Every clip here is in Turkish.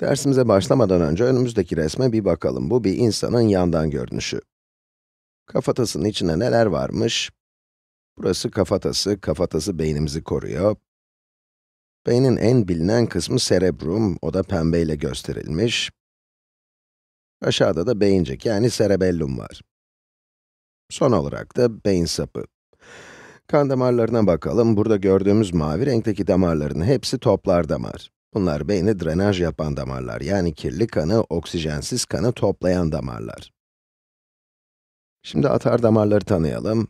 Dersimize başlamadan önce önümüzdeki resme bir bakalım. Bu bir insanın yandan görünüşü. Kafatasının içinde neler varmış? Burası kafatası, kafatası beynimizi koruyor. Beynin en bilinen kısmı cerebrum, o da pembeyle gösterilmiş. Aşağıda da beyincik, yani cerebellum var. Son olarak da beyin sapı. Kan damarlarına bakalım, burada gördüğümüz mavi renkteki damarların hepsi toplar damar. Bunlar beyni drenaj yapan damarlar, yani kirli kanı, oksijensiz kanı toplayan damarlar. Şimdi atar damarları tanıyalım.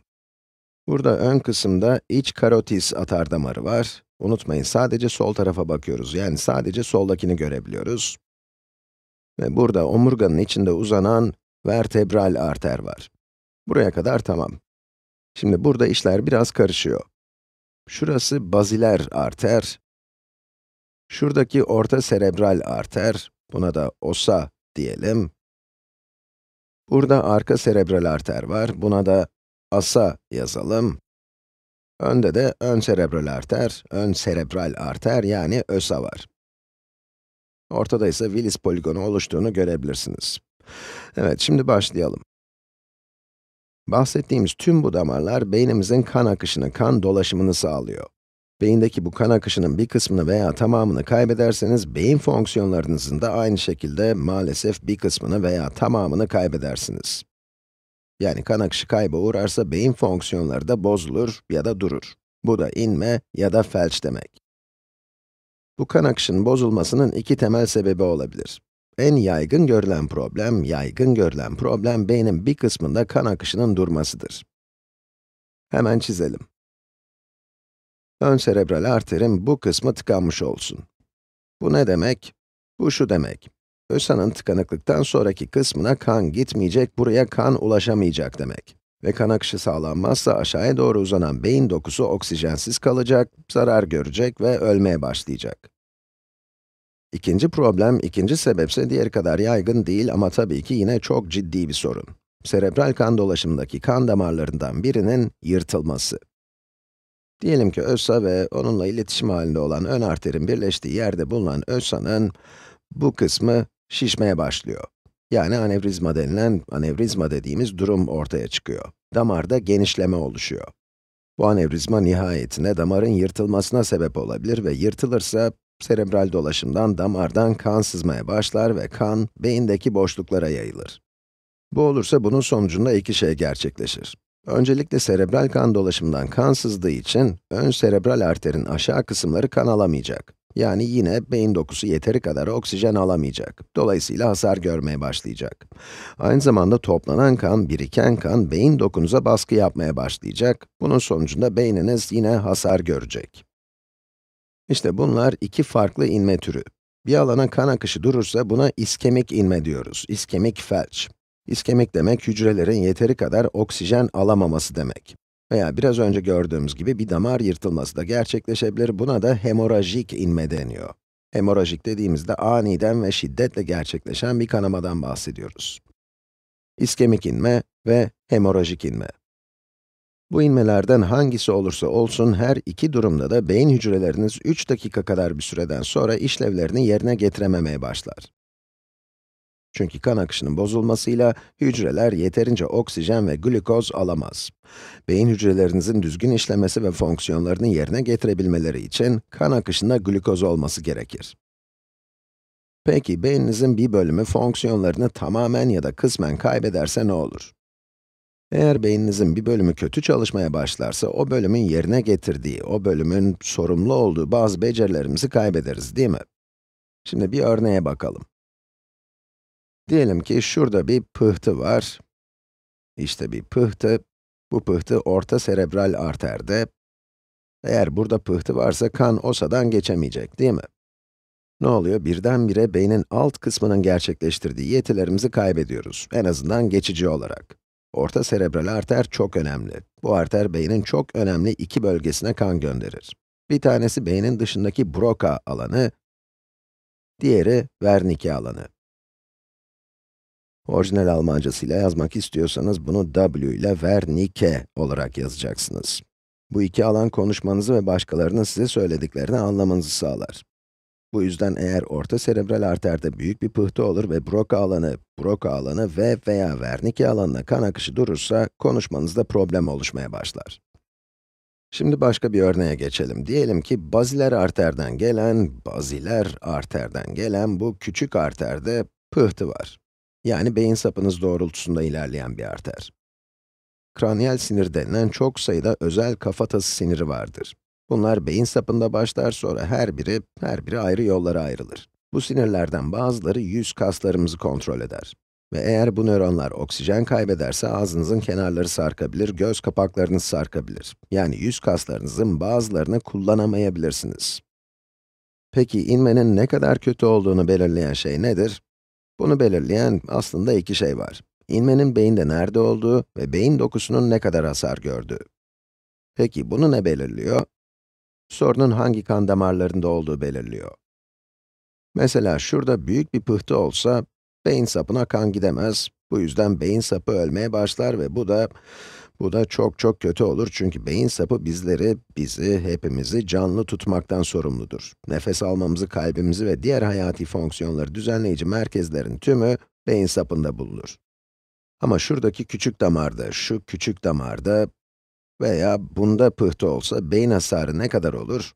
Burada ön kısımda iç karotis atar damarı var. Unutmayın sadece sol tarafa bakıyoruz, yani sadece soldakini görebiliyoruz. Ve burada omurganın içinde uzanan vertebral arter var. Buraya kadar tamam. Şimdi burada işler biraz karışıyor. Şurası baziler arter, Şuradaki orta serebral arter, buna da osa diyelim. Burada arka serebral arter var, buna da asa yazalım. Önde de ön serebral arter, ön serebral arter yani ösa var. Ortada ise Willis poligonu oluştuğunu görebilirsiniz. Evet, şimdi başlayalım. Bahsettiğimiz tüm bu damarlar beynimizin kan akışını, kan dolaşımını sağlıyor. Beyindeki bu kan akışının bir kısmını veya tamamını kaybederseniz, beyin fonksiyonlarınızın da aynı şekilde maalesef bir kısmını veya tamamını kaybedersiniz. Yani kan akışı kayba uğrarsa beyin fonksiyonları da bozulur ya da durur. Bu da inme ya da felç demek. Bu kan akışının bozulmasının iki temel sebebi olabilir. En yaygın görülen problem, yaygın görülen problem beynin bir kısmında kan akışının durmasıdır. Hemen çizelim. Ön serebral arterin bu kısmı tıkanmış olsun. Bu ne demek? Bu şu demek. Ösanın tıkanıklıktan sonraki kısmına kan gitmeyecek, buraya kan ulaşamayacak demek. Ve kan akışı sağlanmazsa aşağıya doğru uzanan beyin dokusu oksijensiz kalacak, zarar görecek ve ölmeye başlayacak. İkinci problem, ikinci sebepse diğer kadar yaygın değil ama tabii ki yine çok ciddi bir sorun. Serebral kan dolaşımındaki kan damarlarından birinin yırtılması. Diyelim ki ösa ve onunla iletişim halinde olan ön arterin birleştiği yerde bulunan ösa'nın bu kısmı şişmeye başlıyor. Yani anevrizma denilen, anevrizma dediğimiz durum ortaya çıkıyor. Damarda genişleme oluşuyor. Bu anevrizma nihayetinde damarın yırtılmasına sebep olabilir ve yırtılırsa serebral dolaşımdan damardan kan sızmaya başlar ve kan beyindeki boşluklara yayılır. Bu olursa bunun sonucunda iki şey gerçekleşir. Öncelikle serebral kan dolaşımından kan sızdığı için, ön serebral arterin aşağı kısımları kan alamayacak. Yani yine beyin dokusu yeteri kadar oksijen alamayacak. Dolayısıyla hasar görmeye başlayacak. Aynı zamanda toplanan kan, biriken kan, beyin dokunuza baskı yapmaya başlayacak. Bunun sonucunda beyniniz yine hasar görecek. İşte bunlar iki farklı inme türü. Bir alana kan akışı durursa buna iskemik inme diyoruz, iskemik felç. İskemik demek, hücrelerin yeteri kadar oksijen alamaması demek. Veya biraz önce gördüğümüz gibi bir damar yırtılması da gerçekleşebilir. Buna da hemorajik inme deniyor. Hemorajik dediğimizde aniden ve şiddetle gerçekleşen bir kanamadan bahsediyoruz. İskemik inme ve hemorajik inme. Bu inmelerden hangisi olursa olsun her iki durumda da beyin hücreleriniz 3 dakika kadar bir süreden sonra işlevlerini yerine getirememeye başlar. Çünkü kan akışının bozulmasıyla hücreler yeterince oksijen ve glukoz alamaz. Beyin hücrelerinizin düzgün işlemesi ve fonksiyonlarını yerine getirebilmeleri için kan akışında glukoz olması gerekir. Peki beyninizin bir bölümü fonksiyonlarını tamamen ya da kısmen kaybederse ne olur? Eğer beyninizin bir bölümü kötü çalışmaya başlarsa, o bölümün yerine getirdiği, o bölümün sorumlu olduğu bazı becerilerimizi kaybederiz, değil mi? Şimdi bir örneğe bakalım. Diyelim ki şurada bir pıhtı var. İşte bir pıhtı. Bu pıhtı orta serebral arterde. Eğer burada pıhtı varsa kan osadan geçemeyecek, değil mi? Ne oluyor? Birdenbire beynin alt kısmının gerçekleştirdiği yetilerimizi kaybediyoruz. En azından geçici olarak. Orta serebral arter çok önemli. Bu arter beynin çok önemli iki bölgesine kan gönderir. Bir tanesi beynin dışındaki Broca alanı, diğeri Wernicke alanı. Orijinal Almancasıyla yazmak istiyorsanız bunu W ile Wernicke olarak yazacaksınız. Bu iki alan konuşmanızı ve başkalarının size söylediklerini anlamanızı sağlar. Bu yüzden eğer orta serebral arterde büyük bir pıhtı olur ve Broca alanı, Broca alanı ve veya Wernicke alanına kan akışı durursa, konuşmanızda problem oluşmaya başlar. Şimdi başka bir örneğe geçelim. Diyelim ki baziler arterden gelen, baziler arterden gelen bu küçük arterde pıhtı var. Yani beyin sapınız doğrultusunda ilerleyen bir arter. Kraniyal sinir denilen çok sayıda özel kafatası siniri vardır. Bunlar beyin sapında başlar sonra her biri, her biri ayrı yollara ayrılır. Bu sinirlerden bazıları yüz kaslarımızı kontrol eder. Ve eğer bu nöronlar oksijen kaybederse ağzınızın kenarları sarkabilir, göz kapaklarınız sarkabilir. Yani yüz kaslarınızın bazılarını kullanamayabilirsiniz. Peki inmenin ne kadar kötü olduğunu belirleyen şey nedir? Bunu belirleyen aslında iki şey var. İnmenin beyinde nerede olduğu ve beyin dokusunun ne kadar hasar gördüğü. Peki bunu ne belirliyor? Sorunun hangi kan damarlarında olduğu belirliyor. Mesela şurada büyük bir pıhtı olsa, beyin sapına kan gidemez. Bu yüzden beyin sapı ölmeye başlar ve bu da bu da çok çok kötü olur çünkü beyin sapı bizleri, bizi, hepimizi canlı tutmaktan sorumludur. Nefes almamızı, kalbimizi ve diğer hayati fonksiyonları düzenleyici merkezlerin tümü beyin sapında bulunur. Ama şuradaki küçük damarda, şu küçük damarda veya bunda pıhtı olsa beyin hasarı ne kadar olur?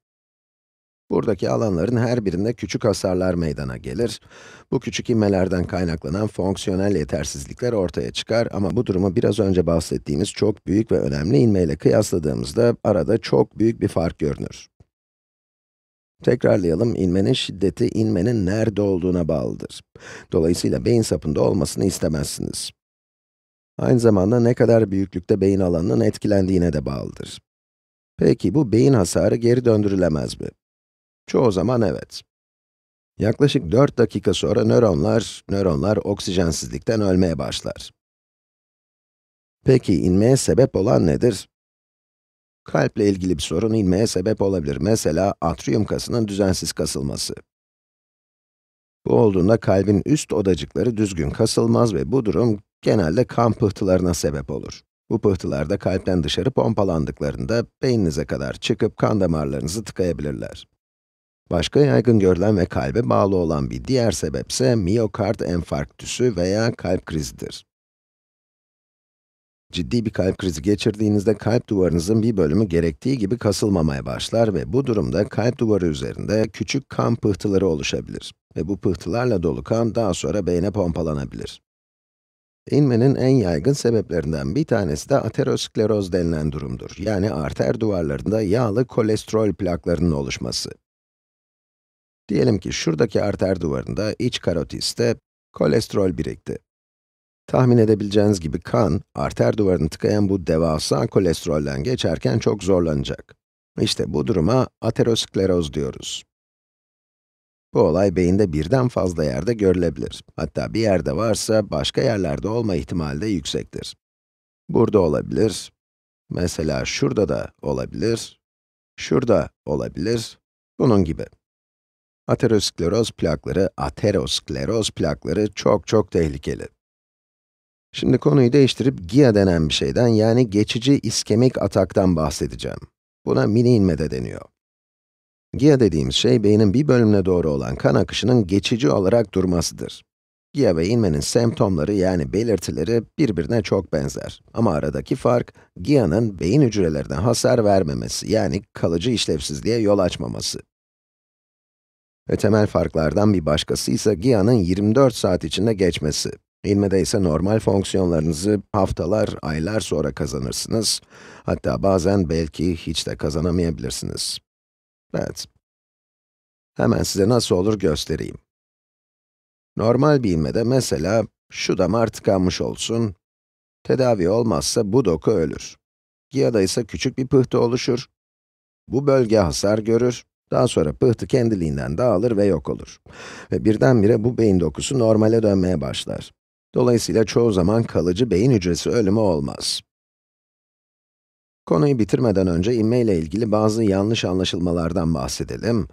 Buradaki alanların her birinde küçük hasarlar meydana gelir. Bu küçük inmelerden kaynaklanan fonksiyonel yetersizlikler ortaya çıkar ama bu durumu biraz önce bahsettiğimiz çok büyük ve önemli inmeyle kıyasladığımızda arada çok büyük bir fark görünür. Tekrarlayalım, inmenin şiddeti inmenin nerede olduğuna bağlıdır. Dolayısıyla beyin sapında olmasını istemezsiniz. Aynı zamanda ne kadar büyüklükte beyin alanının etkilendiğine de bağlıdır. Peki bu beyin hasarı geri döndürülemez mi? Çoğu zaman evet. Yaklaşık 4 dakika sonra nöronlar, nöronlar oksijensizlikten ölmeye başlar. Peki inmeye sebep olan nedir? Kalple ilgili bir sorun inmeye sebep olabilir. Mesela atriyum kasının düzensiz kasılması. Bu olduğunda kalbin üst odacıkları düzgün kasılmaz ve bu durum genelde kan pıhtılarına sebep olur. Bu pıhtılar da kalpten dışarı pompalandıklarında beyninize kadar çıkıp kan damarlarınızı tıkayabilirler. Başka yaygın görülen ve kalbe bağlı olan bir diğer sebep ise miyokard enfarktüsü veya kalp krizidir. Ciddi bir kalp krizi geçirdiğinizde kalp duvarınızın bir bölümü gerektiği gibi kasılmamaya başlar ve bu durumda kalp duvarı üzerinde küçük kan pıhtıları oluşabilir ve bu pıhtılarla dolu kan daha sonra beyne pompalanabilir. İnmenin en yaygın sebeplerinden bir tanesi de ateroskleroz denilen durumdur. Yani arter duvarlarında yağlı kolesterol plaklarının oluşması. Diyelim ki şuradaki arter duvarında, iç karotiste kolesterol birikti. Tahmin edebileceğiniz gibi kan, arter duvarını tıkayan bu devasa kolesterolden geçerken çok zorlanacak. İşte bu duruma ateroskleroz diyoruz. Bu olay beyinde birden fazla yerde görülebilir. Hatta bir yerde varsa başka yerlerde olma ihtimali de yüksektir. Burada olabilir, mesela şurada da olabilir, şurada olabilir, bunun gibi. Ateroskleroz plakları, ateroskleroz plakları çok çok tehlikeli. Şimdi konuyu değiştirip GIA denen bir şeyden yani geçici iskemik ataktan bahsedeceğim. Buna mini inme de deniyor. GIA dediğimiz şey, beynin bir bölümüne doğru olan kan akışının geçici olarak durmasıdır. GIA ve inmenin semptomları yani belirtileri birbirine çok benzer. Ama aradaki fark, GIA'nın beyin hücrelerine hasar vermemesi yani kalıcı işlevsizliğe yol açmaması. Ve temel farklardan bir başkası ise GIA'nın 24 saat içinde geçmesi. İlmede ise normal fonksiyonlarınızı haftalar, aylar sonra kazanırsınız. Hatta bazen belki hiç de kazanamayabilirsiniz. Evet. Hemen size nasıl olur göstereyim. Normal bir ilmede mesela şu damar tıkanmış olsun, tedavi olmazsa bu doku ölür. GIA'da ise küçük bir pıhtı oluşur, bu bölge hasar görür daha sonra pıhtı kendiliğinden dağılır ve yok olur. Ve birdenbire bu beyin dokusu normale dönmeye başlar. Dolayısıyla çoğu zaman kalıcı beyin hücresi ölümü olmaz. Konuyu bitirmeden önce inme ile ilgili bazı yanlış anlaşılmalardan bahsedelim.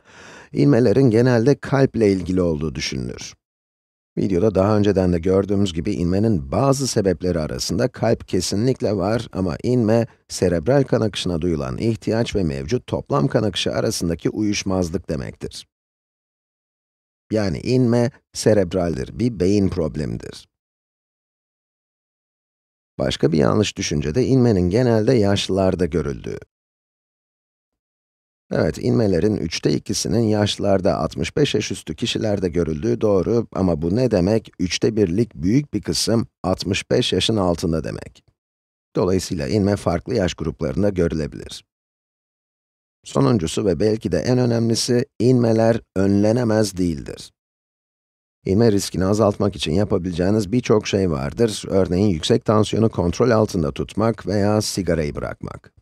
İnmelerin genelde kalple ilgili olduğu düşünülür. Videoda daha önceden de gördüğümüz gibi inmenin bazı sebepleri arasında kalp kesinlikle var ama inme, serebral kan akışına duyulan ihtiyaç ve mevcut toplam kan akışı arasındaki uyuşmazlık demektir. Yani inme, serebraldir, bir beyin problemidir. Başka bir yanlış düşünce de inmenin genelde yaşlılarda görüldüğü. Evet, inmelerin üçte ikisinin yaşlarda 65 yaş üstü kişilerde görüldüğü doğru ama bu ne demek? Üçte birlik büyük bir kısım 65 yaşın altında demek. Dolayısıyla inme farklı yaş gruplarında görülebilir. Sonuncusu ve belki de en önemlisi, inmeler önlenemez değildir. İnme riskini azaltmak için yapabileceğiniz birçok şey vardır. Örneğin yüksek tansiyonu kontrol altında tutmak veya sigarayı bırakmak.